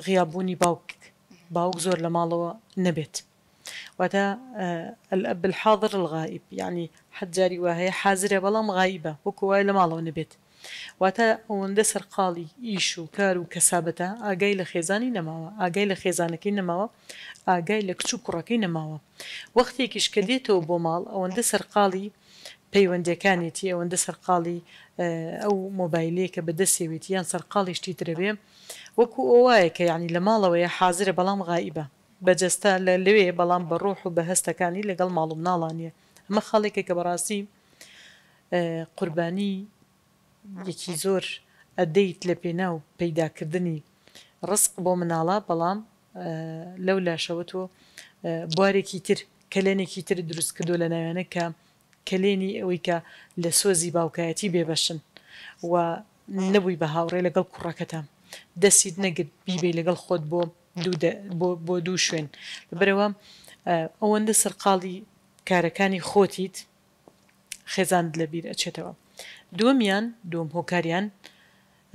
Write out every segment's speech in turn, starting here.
غيابوني باوك باوك زور لما ماڵەوە نەبێت آه، الأب الحاضر الغائب يعني حد جاري وهي حازرة بلا مغايبة وەکو وای لە ماڵەوە نەبێت واتە ئەوەندە سەرقاڵی ئیش و کار و کەسابەتە ئاگای لە خێزانی نەماوە ئاگای لە خێزانەکەی نەماوە ئاگای لە پەیوەندەکانێتی ئەوەندە سەرقاڵی ئەو مۆبایلەیە کە بەدەسێوێت یان سەرقاڵیشتی ترەبێ وەکو ئەوایە کە یعنی لە ماڵەوەیە حاضرە بەڵام غایبە بەجەستا لە لەوێ بەڵام بەڕۆح و بە هەستەکانی لەگەڵ ماڵم ناڵانیە ئەمە خاڵێکە کە بەڕاستی قوربانی یەکی زۆر ئەدەیت لە پێناو پەیداکردنی ڕسق بۆ مناڵە بەڵام لەو لاشەوە تۆ بوارێکی تر کەلێنێکی تر دروست کردو لە ناوێنە کە کلێنی ئەوەی کە لە سۆزی باوکایەتی بێبەشن و نەبووی بە هاوڕێ لەگەڵ کوڕەکەتان دەسید نەگرت بیبێ لەگەڵ خۆت بۆ بۆ دوو شوێن بەرەوە ئەوەندە سەرقاڵی کارەکانی خۆتیت خێزاند لەبییر ئەچێتەوە دووەمیان دوم هۆکاریان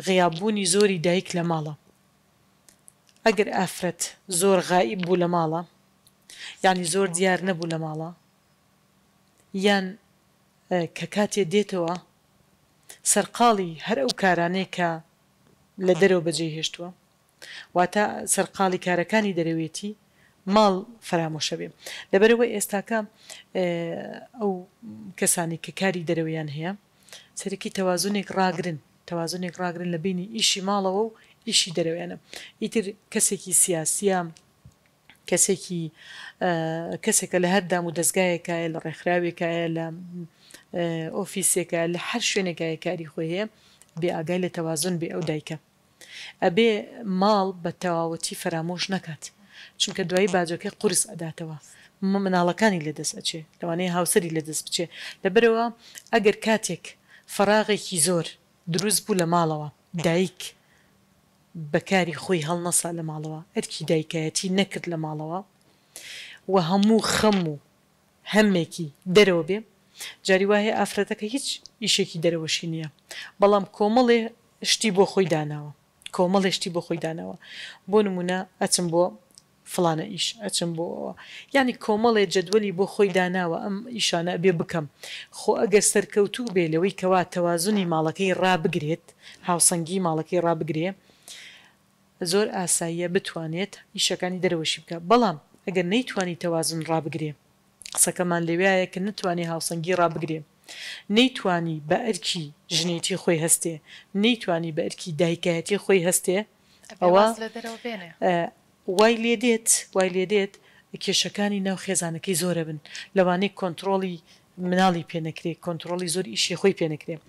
غیاببوونی زۆری دایک لە ماڵە ئەگەر ئافرەت زۆر غائب بوو لە ماڵە یعنی زۆر دیار نەبوو لە ماڵە یان کە کاتێ دێتەوە سەرقاڵی هەر ئەو کارانێکە لە دەرەوە بەجێ هێشتووە واتە سەرقاڵی کارەکانی دەرەوێتی ماڵ فرامۆشە بێ لەبەرەوەی ئێستاکە ئەو کەسانی کە کاری دەرەوەیان هەیە سەرەکی تەوازونێک ڕاگرن تەوازونێک ڕاگرن لە بینی ئیشی ماڵەوە و ئیشی دەرەوێنە ئیتر کەسێکی سیاسیە کەسێکی کەسێکە لە هەردام و دەستگایەکایە لە ڕێکخراوێکایە لە ئۆفیسێکە لە هەر شوێنێکایە کاری خۆی هەیە بێ ئاگای لە تەوازن بێ ئەو دایکە ئەبێ ماڵ بە تەواوەتی فەرامۆش نکات چونکە دوایی باجەکە قرس ئەداتەوە مە مناڵەکانی لەدەست ئەچێ لەوانەیە هاوسری لەدەست بچێ لەبەرەوە ئەگەر کاتێک فەراغێکی زۆر دروست بوو لە ماڵەوە دایک بەکاری خۆی هەڵنەسا لە ماڵەوە ئەرکی دایکایەتی نەکرد لە ماڵەوە و هەموو خەم و هەمێکی دەرەوە بێ جاری وایە ئافرەتەکە هیچ ئیشێکی دەرەوەشی نییە بەڵام کۆمەڵێ شتی بۆ خۆی داناوە کۆمەڵێ شتی بۆ خۆی داناوە بۆ نمونە ئەچم بۆ فلانە ئیش ئەچم بۆ ئەوە ینی کۆمەڵێ جدولی بۆ خۆی داناوە ئەم ئیشانە بێ بکەم خۆ ئەگەر سەرکەوتوو بێ لەوەی کەوا تەوازنی ماڵەکەی ڕابگرێت هاوسەنگی ماڵەکەی ڕابگرێت زۆر ئاساییە بتوانێت ئیشەکانی دەرەوەشی بکە بەڵام ئەگەر نەیتوانی تەوازن ڕابگرێ قسەکەمان لەویایە کە نتوانێت هاوسەنگی ڕابگرێ نەیتوانی بە ئەرکی ژنێتی خۆی هەستێ نەیتوانی بە ئەرکی دایکایەتی خۆی هەستێ ئەوە وای لێ دێت وای لێ دێت کێشەکانی ناو خێزانەکەی زۆرە بن لەوانەیە کۆنتترۆلی مناڵی پێنەکرێت کۆنتترۆلی زۆر ئیشی خۆی پێنەکرێت.